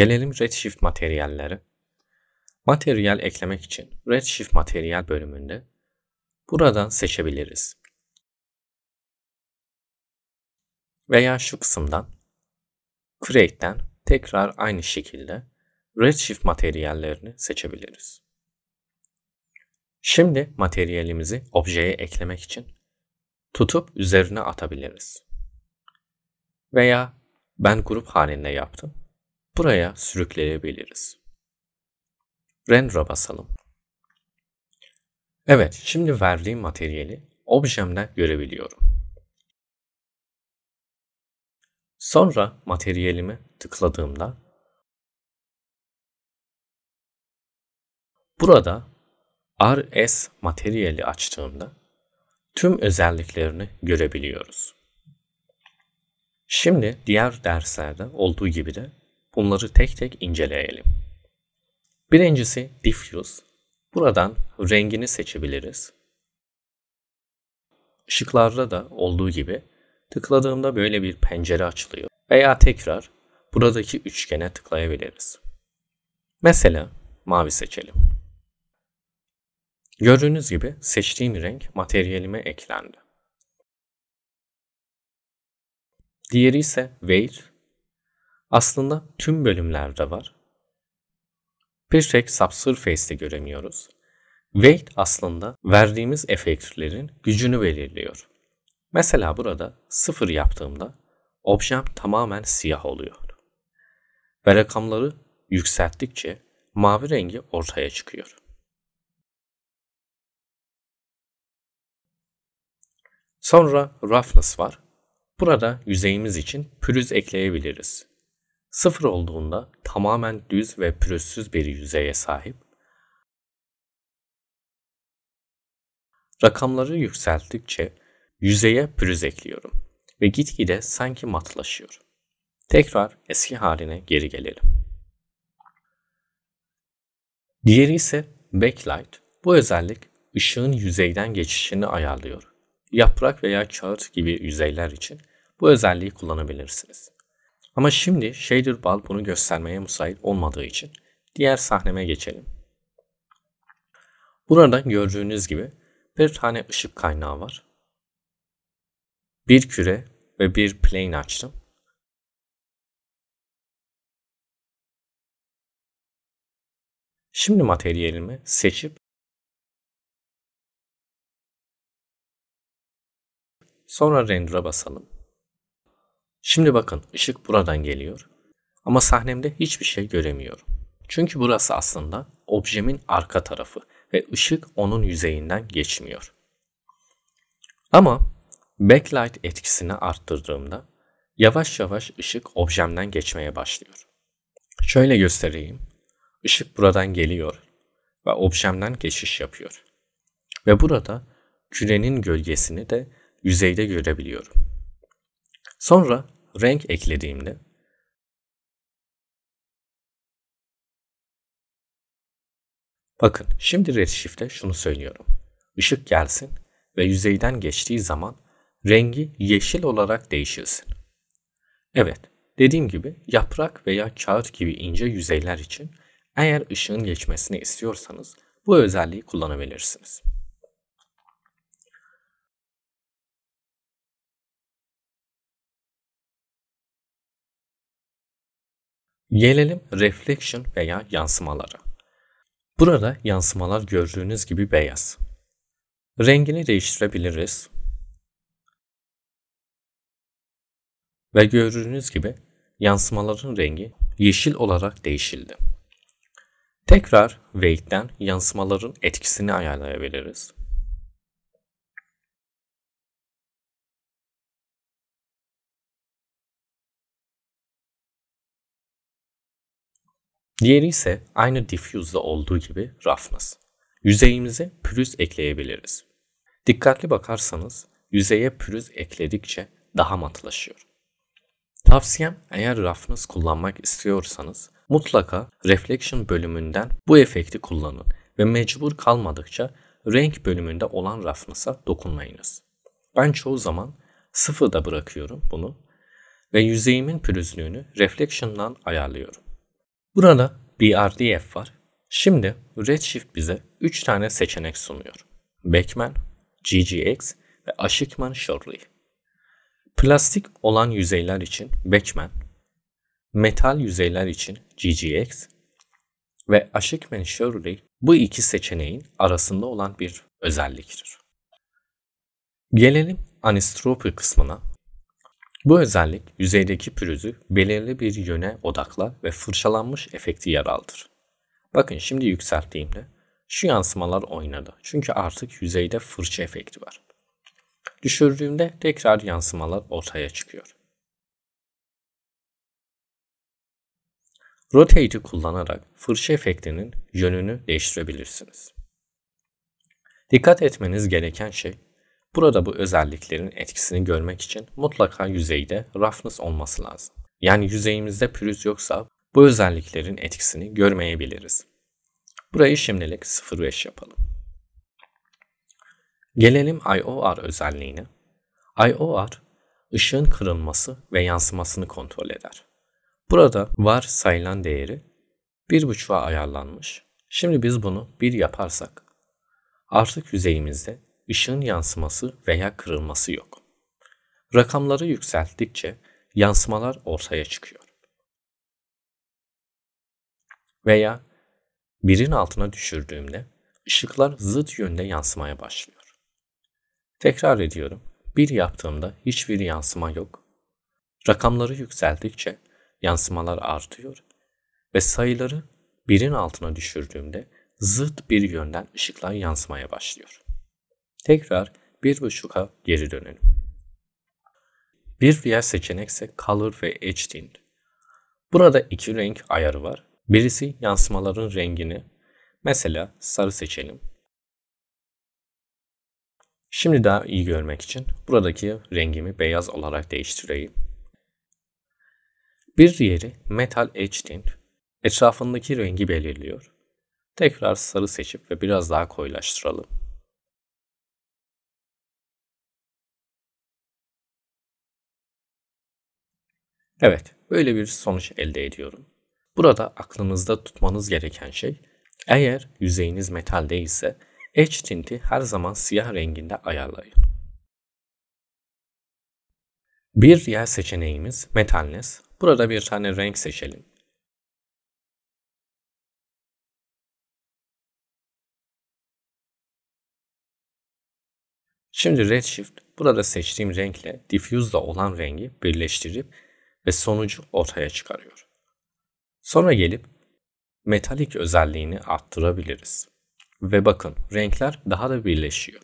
Gelelim Redshift materyalleri. Materyal eklemek için Redshift materyal bölümünde buradan seçebiliriz. Veya şu kısımdan Create'den tekrar aynı şekilde Redshift materyallerini seçebiliriz. Şimdi materyalimizi objeye eklemek için tutup üzerine atabiliriz. Veya ben grup halinde yaptım buraya sürükleyebiliriz. Render'a basalım. Evet, şimdi verdiğim materyali objemde görebiliyorum. Sonra materyalimi tıkladığımda burada RS materyali açtığımda tüm özelliklerini görebiliyoruz. Şimdi diğer derslerde olduğu gibi de Bunları tek tek inceleyelim. Birincisi diffuse. Buradan rengini seçebiliriz. Işıklarda da olduğu gibi tıkladığımda böyle bir pencere açılıyor. Veya tekrar buradaki üçgene tıklayabiliriz. Mesela mavi seçelim. Gördüğünüz gibi seçtiğim renk materyalime eklendi. Diğeri ise weight aslında tüm bölümlerde var. Bir tek subsurface'de göremiyoruz. Weight aslında verdiğimiz efektlerin gücünü belirliyor. Mesela burada sıfır yaptığımda objem tamamen siyah oluyor. Ve rakamları yükselttikçe mavi rengi ortaya çıkıyor. Sonra roughness var. Burada yüzeyimiz için pürüz ekleyebiliriz. Sıfır olduğunda tamamen düz ve pürüzsüz bir yüzeye sahip, Rakamları yükselttikçe yüzeye pürüz ekliyorum ve gitgide sanki matlaşıyor. Tekrar eski haline geri gelelim. Diğeri ise backlight. Bu özellik ışığın yüzeyden geçişini ayarlıyor. Yaprak veya kağıt gibi yüzeyler için bu özelliği kullanabilirsiniz. Ama şimdi Shader Ball bunu göstermeye müsait olmadığı için diğer sahneme geçelim. Burada gördüğünüz gibi bir tane ışık kaynağı var. Bir küre ve bir plane açtım. Şimdi materyalimi seçip sonra render'a basalım. Şimdi bakın ışık buradan geliyor ama sahnemde hiçbir şey göremiyorum. Çünkü burası aslında objemin arka tarafı ve ışık onun yüzeyinden geçmiyor. Ama backlight etkisini arttırdığımda yavaş yavaş ışık objemden geçmeye başlıyor. Şöyle göstereyim. Işık buradan geliyor ve objemden geçiş yapıyor. Ve burada kürenin gölgesini de yüzeyde görebiliyorum. Sonra renk eklediğimde Bakın şimdi redshift'te şunu söylüyorum. Işık gelsin ve yüzeyden geçtiği zaman rengi yeşil olarak değişilsin. Evet, dediğim gibi yaprak veya kağıt gibi ince yüzeyler için eğer ışığın geçmesini istiyorsanız bu özelliği kullanabilirsiniz. Gelelim reflection veya yansımalara. Burada yansımalar gördüğünüz gibi beyaz. Rengini değiştirebiliriz. Ve gördüğünüz gibi yansımaların rengi yeşil olarak değişildi. Tekrar weight'ten yansımaların etkisini ayarlayabiliriz. Diğeri ise aynı diffuse'da olduğu gibi roughness. Yüzeyimize pürüz ekleyebiliriz. Dikkatli bakarsanız yüzeye pürüz ekledikçe daha matlaşıyor. Tavsiyem eğer roughness kullanmak istiyorsanız mutlaka reflection bölümünden bu efekti kullanın ve mecbur kalmadıkça renk bölümünde olan roughness'a dokunmayınız. Ben çoğu zaman sıfırda bırakıyorum bunu ve yüzeyimin pürüzlüğünü reflection'dan ayarlıyorum. Burada BRDF var. Şimdi Redshift bize 3 tane seçenek sunuyor. Beckman, GGX ve Ashikman Shorley. Plastik olan yüzeyler için Beckman, metal yüzeyler için GGX ve Ashikman Shorley bu iki seçeneğin arasında olan bir özelliktir. Gelelim anisotropi kısmına. Bu özellik yüzeydeki pürüzü belirli bir yöne odakla ve fırçalanmış efekti yer Bakın şimdi yükselttiğimde şu yansımalar oynadı çünkü artık yüzeyde fırça efekti var. Düşürdüğümde tekrar yansımalar ortaya çıkıyor. Rotate'i kullanarak fırça efektinin yönünü değiştirebilirsiniz. Dikkat etmeniz gereken şey Burada bu özelliklerin etkisini görmek için mutlaka yüzeyde roughness olması lazım. Yani yüzeyimizde pürüz yoksa bu özelliklerin etkisini görmeyebiliriz. Burayı şimdilik 0.5 yapalım. Gelelim IOR özelliğine. IOR, ışığın kırılması ve yansımasını kontrol eder. Burada var sayılan değeri 1.5'a ayarlanmış. Şimdi biz bunu 1 yaparsak artık yüzeyimizde ışığın yansıması veya kırılması yok. Rakamları yükselttikçe yansımalar ortaya çıkıyor. Veya birin altına düşürdüğümde ışıklar zıt yönde yansımaya başlıyor. Tekrar ediyorum. Bir yaptığımda hiçbir yansıma yok. Rakamları yükseldikçe yansımalar artıyor ve sayıları birin altına düşürdüğümde zıt bir yönden ışıklar yansımaya başlıyor. Tekrar bir buçuk'a geri dönelim. Bir diğer seçenek ise Color ve Edge Tint. Burada iki renk ayarı var. Birisi yansımaların rengini. Mesela sarı seçelim. Şimdi daha iyi görmek için buradaki rengimi beyaz olarak değiştireyim. Bir diğeri Metal Edge Tint. Etrafındaki rengi belirliyor. Tekrar sarı seçip ve biraz daha koyulaştıralım. Evet, böyle bir sonuç elde ediyorum. Burada aklınızda tutmanız gereken şey, eğer yüzeyiniz metal değilse, edge tinti her zaman siyah renginde ayarlayın. Bir diğer seçeneğimiz metalness. Burada bir tane renk seçelim. Şimdi Redshift burada seçtiğim renkle diffuse'da olan rengi birleştirip ve sonucu ortaya çıkarıyor. Sonra gelip metalik özelliğini arttırabiliriz. Ve bakın renkler daha da birleşiyor.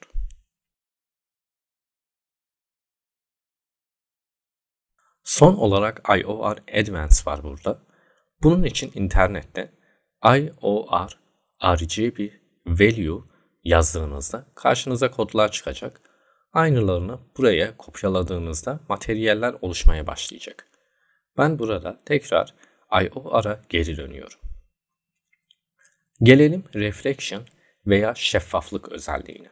Son olarak IOR Advance var burada. Bunun için internette IOR RGB Value yazdığınızda karşınıza kodlar çıkacak. Aynılarını buraya kopyaladığınızda materyaller oluşmaya başlayacak. Ben burada tekrar IOR'a geri dönüyorum. Gelelim reflection veya şeffaflık özelliğine.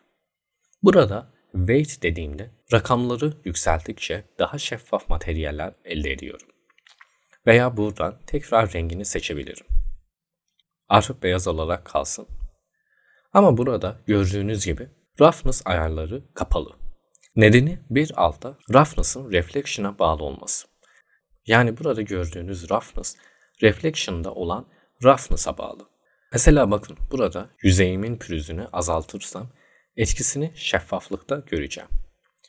Burada weight dediğimde rakamları yükseltikçe daha şeffaf materyaller elde ediyorum. Veya buradan tekrar rengini seçebilirim. Artık beyaz olarak kalsın. Ama burada gördüğünüz gibi roughness ayarları kapalı. Nedeni bir alta roughness'ın reflection'a bağlı olması. Yani burada gördüğünüz roughness reflection'da olan roughness'a bağlı. Mesela bakın burada yüzeyimin pürüzünü azaltırsam etkisini şeffaflıkta göreceğim.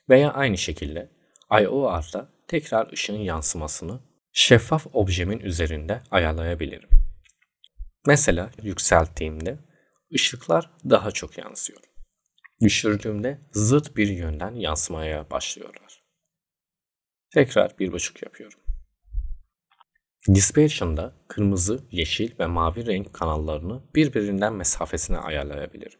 Veya aynı şekilde IOR'da tekrar ışığın yansımasını şeffaf objemin üzerinde ayarlayabilirim. Mesela yükselttiğimde ışıklar daha çok yansıyor. Düşürdüğümde zıt bir yönden yansımaya başlıyorlar. Tekrar bir buçuk yapıyorum. Dispersion'da kırmızı, yeşil ve mavi renk kanallarını birbirinden mesafesine ayarlayabilirim.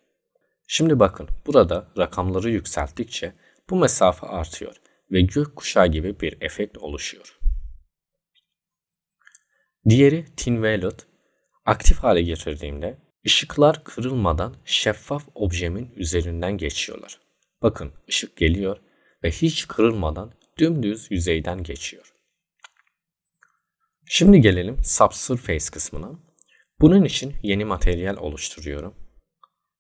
Şimdi bakın burada rakamları yükselttikçe bu mesafe artıyor ve gökkuşağı gibi bir efekt oluşuyor. Diğeri Tin Violet. Aktif hale getirdiğimde ışıklar kırılmadan şeffaf objemin üzerinden geçiyorlar. Bakın ışık geliyor ve hiç kırılmadan dümdüz yüzeyden geçiyor. Şimdi gelelim subsurface kısmına. Bunun için yeni materyal oluşturuyorum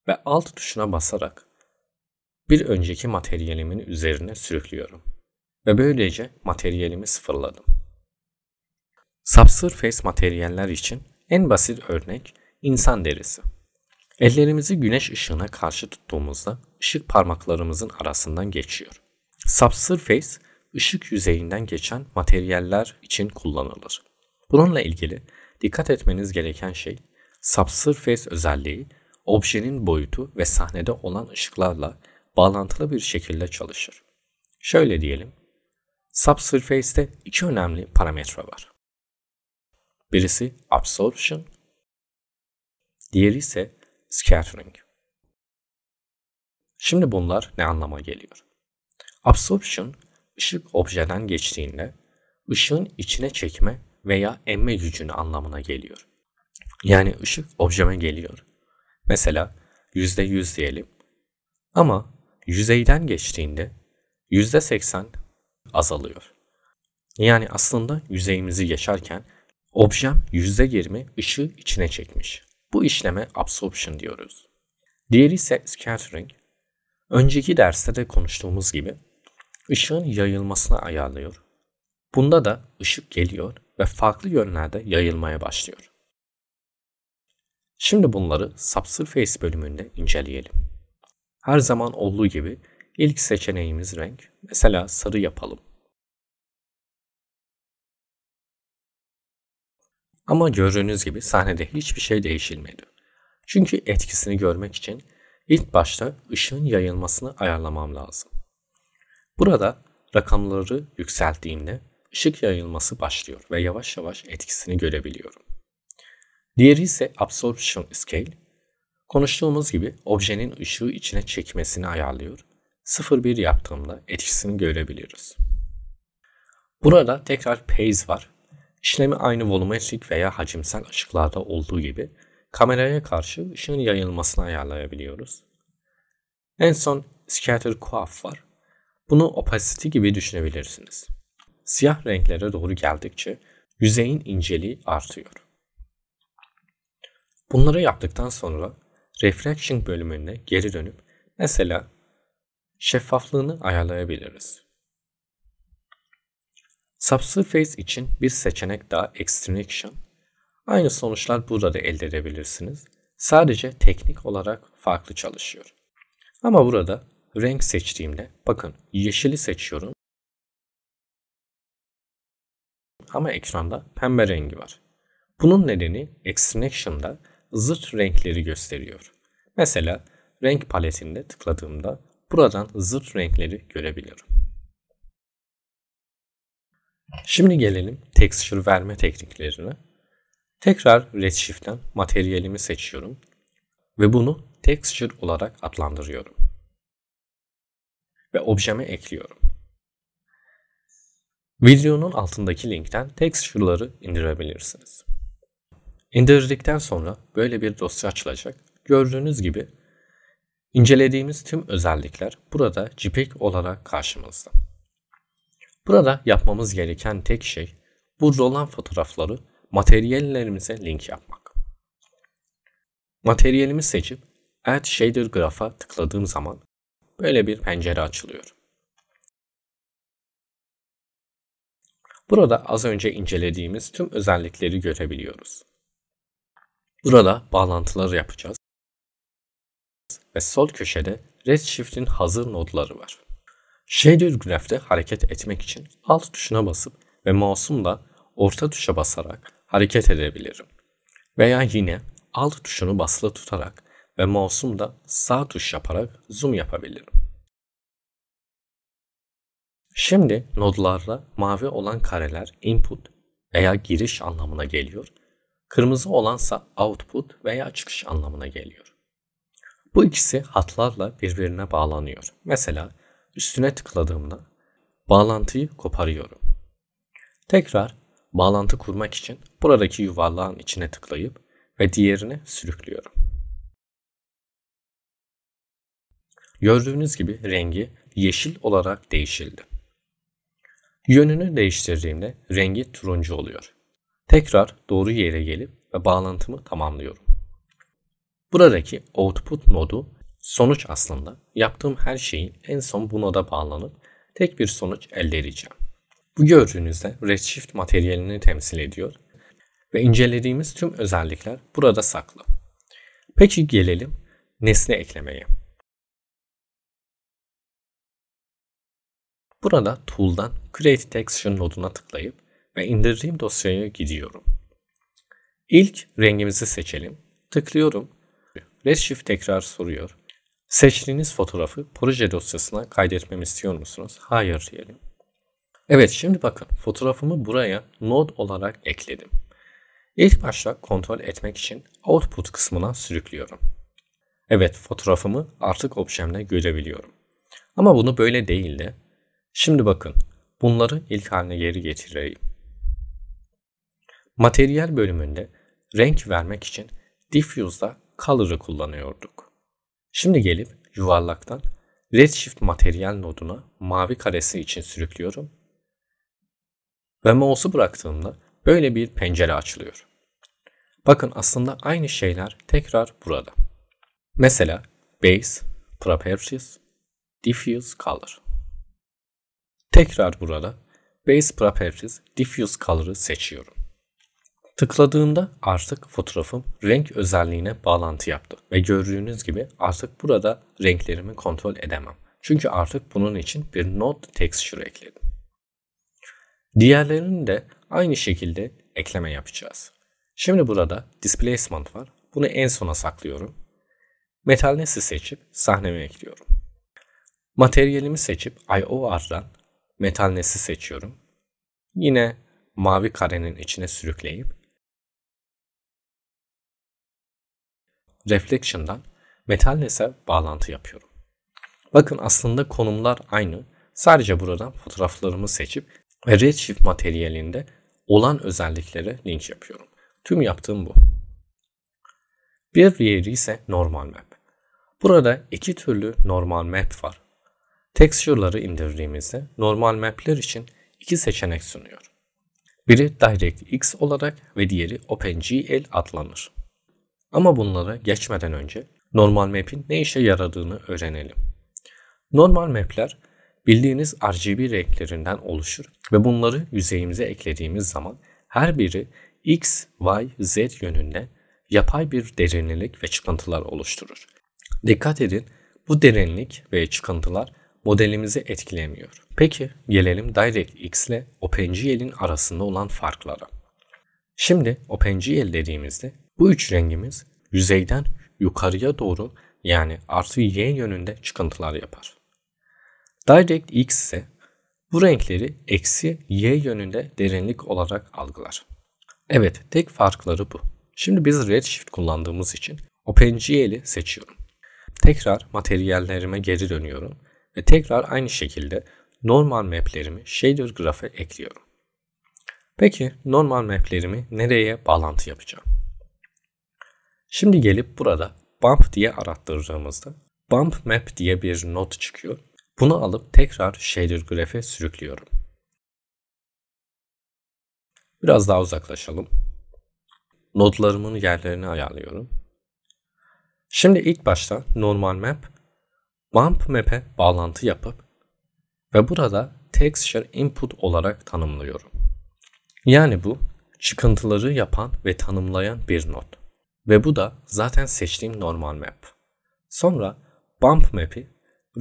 ve alt tuşuna basarak bir önceki materyalimin üzerine sürüklüyorum ve böylece materyalimi sıfırladım. Subsurface materyaller için en basit örnek insan derisi. Ellerimizi güneş ışığına karşı tuttuğumuzda ışık parmaklarımızın arasından geçiyor. Subsurface ışık yüzeyinden geçen materyaller için kullanılır. Bununla ilgili dikkat etmeniz gereken şey subsurface özelliği objenin boyutu ve sahnede olan ışıklarla bağlantılı bir şekilde çalışır. Şöyle diyelim. Subsurface'te iki önemli parametre var. Birisi absorption, diğeri ise scattering. Şimdi bunlar ne anlama geliyor? Absorption, ışık objeden geçtiğinde ışığın içine çekme veya emme gücünü anlamına geliyor. Yani ışık objeme geliyor. Mesela %100 diyelim. Ama yüzeyden geçtiğinde %80 azalıyor. Yani aslında yüzeyimizi geçerken objem %20 ışığı içine çekmiş. Bu işleme absorption diyoruz. Diğeri ise scattering. Önceki derste de konuştuğumuz gibi ışığın yayılmasını ayarlıyor. Bunda da ışık geliyor ve farklı yönlerde yayılmaya başlıyor. Şimdi bunları Subsurface bölümünde inceleyelim. Her zaman olduğu gibi ilk seçeneğimiz renk. Mesela sarı yapalım. Ama gördüğünüz gibi sahnede hiçbir şey değişilmedi. Çünkü etkisini görmek için ilk başta ışığın yayılmasını ayarlamam lazım. Burada rakamları yükselttiğimde ışık yayılması başlıyor ve yavaş yavaş etkisini görebiliyorum. Diğeri ise Absorption Scale. Konuştuğumuz gibi objenin ışığı içine çekmesini ayarlıyor. 0-1 yaptığımda etkisini görebiliriz. Burada tekrar Pace var. İşlemi aynı volumetrik veya hacimsel ışıklarda olduğu gibi kameraya karşı ışığın yayılmasını ayarlayabiliyoruz. En son Scatter Coif var. Bunu opacity gibi düşünebilirsiniz siyah renklere doğru geldikçe yüzeyin inceliği artıyor. Bunları yaptıktan sonra Refraction bölümüne geri dönüp mesela şeffaflığını ayarlayabiliriz. Subsurface için bir seçenek daha Extraction. Aynı sonuçlar burada da elde edebilirsiniz. Sadece teknik olarak farklı çalışıyor. Ama burada renk seçtiğimde bakın yeşili seçiyorum ama ekranda pembe rengi var. Bunun nedeni Extraction'da zıt renkleri gösteriyor. Mesela renk paletinde tıkladığımda buradan zıt renkleri görebiliyorum. Şimdi gelelim texture verme tekniklerine. Tekrar Redshift'ten materyalimi seçiyorum ve bunu texture olarak adlandırıyorum. Ve objeme ekliyorum. Videonun altındaki linkten texture'ları indirebilirsiniz. İndirdikten sonra böyle bir dosya açılacak. Gördüğünüz gibi incelediğimiz tüm özellikler burada JPEG olarak karşımızda. Burada yapmamız gereken tek şey bu rolan fotoğrafları materyallerimize link yapmak. Materyalimi seçip Add Shader Graph'a tıkladığım zaman böyle bir pencere açılıyor. Burada az önce incelediğimiz tüm özellikleri görebiliyoruz. Burada bağlantılar yapacağız. Ve sol köşede Redshift'in hazır nodları var. Shader Graph'te hareket etmek için alt tuşuna basıp ve mouse'umla orta tuşa basarak hareket edebilirim. Veya yine alt tuşunu basılı tutarak ve mouse'umla sağ tuş yaparak zoom yapabilirim. Şimdi nodlarla mavi olan kareler input veya giriş anlamına geliyor. Kırmızı olansa output veya çıkış anlamına geliyor. Bu ikisi hatlarla birbirine bağlanıyor. Mesela üstüne tıkladığımda bağlantıyı koparıyorum. Tekrar bağlantı kurmak için buradaki yuvarlağın içine tıklayıp ve diğerini sürüklüyorum. Gördüğünüz gibi rengi yeşil olarak değişildi. Yönünü değiştirdiğimde rengi turuncu oluyor. Tekrar doğru yere gelip ve bağlantımı tamamlıyorum. Buradaki output modu sonuç aslında. Yaptığım her şeyin en son buna da bağlanıp tek bir sonuç elde edeceğim. Bu gördüğünüzde Redshift materyalini temsil ediyor ve incelediğimiz tüm özellikler burada saklı. Peki gelelim nesne eklemeye. Burada Tool'dan Create Texture noduna tıklayıp ve indirdiğim dosyaya gidiyorum. İlk rengimizi seçelim. Tıklıyorum. Redshift tekrar soruyor. Seçtiğiniz fotoğrafı proje dosyasına kaydetmemi istiyor musunuz? Hayır diyelim. Evet şimdi bakın fotoğrafımı buraya node olarak ekledim. İlk başta kontrol etmek için output kısmına sürüklüyorum. Evet fotoğrafımı artık objemde görebiliyorum. Ama bunu böyle değil de Şimdi bakın, bunları ilk haline geri getireyim. Materyal bölümünde renk vermek için diffuse'da color'ı kullanıyorduk. Şimdi gelip yuvarlaktan redshift materyal noduna mavi karesi için sürüklüyorum ve mouse'u bıraktığımda böyle bir pencere açılıyor. Bakın aslında aynı şeyler tekrar burada. Mesela Base, Properties, Diffuse Color. Tekrar burada Base Properties Diffuse Color'ı seçiyorum. Tıkladığımda artık fotoğrafım renk özelliğine bağlantı yaptı ve gördüğünüz gibi artık burada renklerimi kontrol edemem. Çünkü artık bunun için bir Node Texture ekledim. Diğerlerini de aynı şekilde ekleme yapacağız. Şimdi burada Displacement var. Bunu en sona saklıyorum. Metal Nesi seçip sahnemi ekliyorum. Materyalimi seçip IOR'dan metal nesi seçiyorum. Yine mavi karenin içine sürükleyip Reflection'dan metal nese bağlantı yapıyorum. Bakın aslında konumlar aynı. Sadece buradan fotoğraflarımı seçip ve Redshift materyalinde olan özelliklere link yapıyorum. Tüm yaptığım bu. Bir diğeri ise normal map. Burada iki türlü normal map var. Texture'ları indirdiğimizde normal map'ler için iki seçenek sunuyor. Biri DirectX olarak ve diğeri OpenGL adlanır. Ama bunlara geçmeden önce normal map'in ne işe yaradığını öğrenelim. Normal map'ler bildiğiniz RGB renklerinden oluşur ve bunları yüzeyimize eklediğimiz zaman her biri X, Y, Z yönünde yapay bir derinlik ve çıkıntılar oluşturur. Dikkat edin bu derinlik ve çıkıntılar modelimizi etkilemiyor. Peki gelelim DirectX ile OpenGL'in arasında olan farklara. Şimdi OpenGL dediğimizde bu üç rengimiz yüzeyden yukarıya doğru yani artı y yönünde çıkıntılar yapar. DirectX ise bu renkleri eksi y yönünde derinlik olarak algılar. Evet tek farkları bu. Şimdi biz Redshift kullandığımız için OpenGL'i seçiyorum. Tekrar materyallerime geri dönüyorum ve tekrar aynı şekilde normal maplerimi shader graph'e ekliyorum. Peki normal maplerimi nereye bağlantı yapacağım? Şimdi gelip burada bump diye arattırdığımızda bump map diye bir not çıkıyor. Bunu alıp tekrar shader grafe sürüklüyorum. Biraz daha uzaklaşalım. Nodlarımın yerlerini ayarlıyorum. Şimdi ilk başta normal map Bump map'e bağlantı yapıp ve burada texture input olarak tanımlıyorum. Yani bu çıkıntıları yapan ve tanımlayan bir nod. Ve bu da zaten seçtiğim normal map. Sonra bump map'i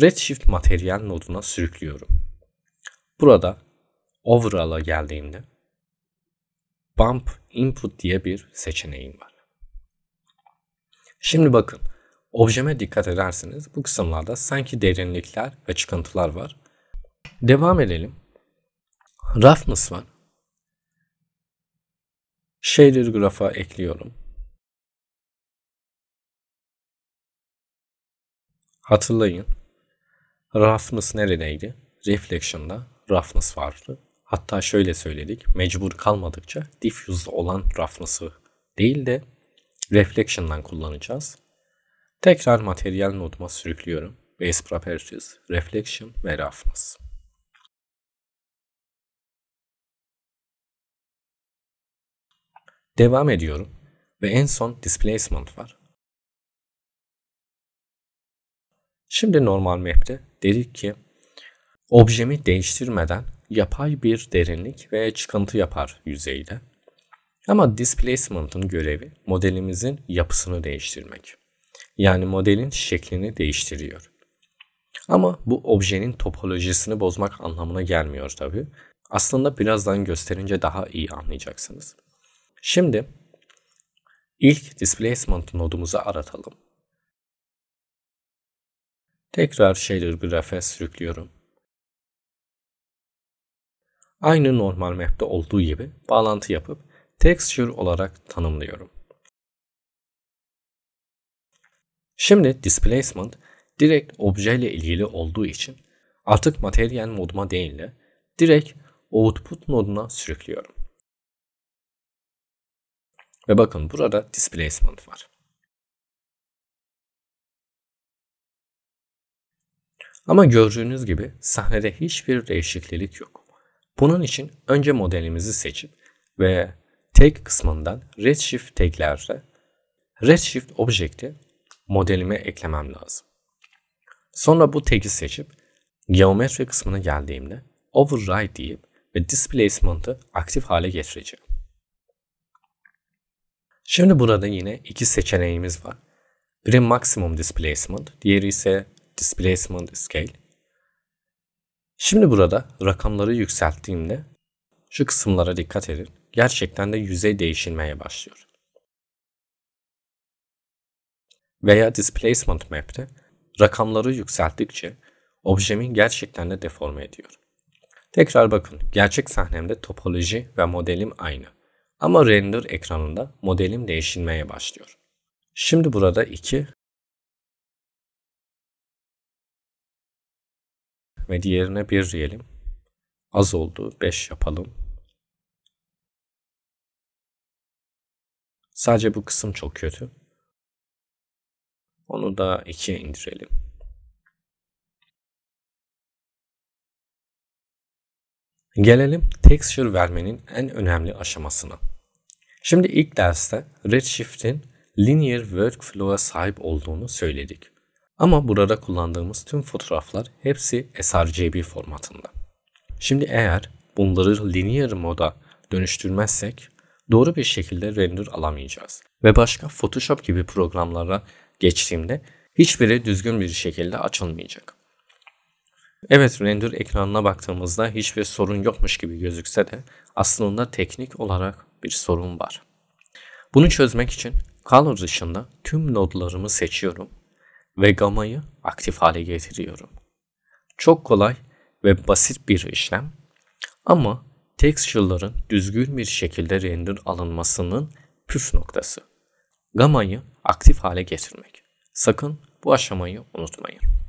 redshift material noduna sürüklüyorum. Burada overall'a geldiğimde bump input diye bir seçeneğim var. Şimdi bakın Objeme dikkat ederseniz bu kısımlarda sanki derinlikler ve çıkıntılar var. Devam edelim. Roughness var. Shader grafa ekliyorum. Hatırlayın. Roughness neredeydi? Reflection'da roughness vardı. Hatta şöyle söyledik. Mecbur kalmadıkça diffuse'da olan roughness'ı değil de reflection'dan kullanacağız. Tekrar materyal noduma sürüklüyorum. Base Properties, Reflection ve Roughness. Devam ediyorum ve en son Displacement var. Şimdi normal map'te dedik ki objemi değiştirmeden yapay bir derinlik ve çıkıntı yapar yüzeyde. Ama displacement'ın görevi modelimizin yapısını değiştirmek yani modelin şeklini değiştiriyor. Ama bu objenin topolojisini bozmak anlamına gelmiyor tabi. Aslında birazdan gösterince daha iyi anlayacaksınız. Şimdi ilk displacement nodumuzu aratalım. Tekrar shader grafe sürüklüyorum. Aynı normal map'te olduğu gibi bağlantı yapıp texture olarak tanımlıyorum. Şimdi displacement direkt objeyle ilgili olduğu için artık materyal moduma değil de direkt output moduna sürüklüyorum. Ve bakın burada displacement var. Ama gördüğünüz gibi sahnede hiçbir değişiklik yok. Bunun için önce modelimizi seçip ve tag kısmından redshift taglerde redshift objekti modelime eklemem lazım. Sonra bu tag'i seçip geometri kısmına geldiğimde override deyip ve displacement'ı aktif hale getireceğim. Şimdi burada yine iki seçeneğimiz var. Biri maximum displacement, diğeri ise displacement scale. Şimdi burada rakamları yükselttiğimde şu kısımlara dikkat edin. Gerçekten de yüzey değişilmeye başlıyor. veya displacement map'te rakamları yükselttikçe objemi gerçekten de deforme ediyor. Tekrar bakın, gerçek sahnemde topoloji ve modelim aynı. Ama render ekranında modelim değişilmeye başlıyor. Şimdi burada iki ve diğerine bir diyelim. Az oldu, 5 yapalım. Sadece bu kısım çok kötü. Onu da 2'ye indirelim. Gelelim texture vermenin en önemli aşamasına. Şimdi ilk derste Redshift'in linear workflow'a sahip olduğunu söyledik. Ama burada kullandığımız tüm fotoğraflar hepsi sRGB formatında. Şimdi eğer bunları linear moda dönüştürmezsek doğru bir şekilde render alamayacağız. Ve başka Photoshop gibi programlara geçtiğimde hiçbiri düzgün bir şekilde açılmayacak. Evet render ekranına baktığımızda hiçbir sorun yokmuş gibi gözükse de aslında teknik olarak bir sorun var. Bunu çözmek için Color dışında tüm nodlarımı seçiyorum ve gamayı aktif hale getiriyorum. Çok kolay ve basit bir işlem ama texture'ların düzgün bir şekilde render alınmasının püf noktası gamayı aktif hale getirmek. Sakın bu aşamayı unutmayın.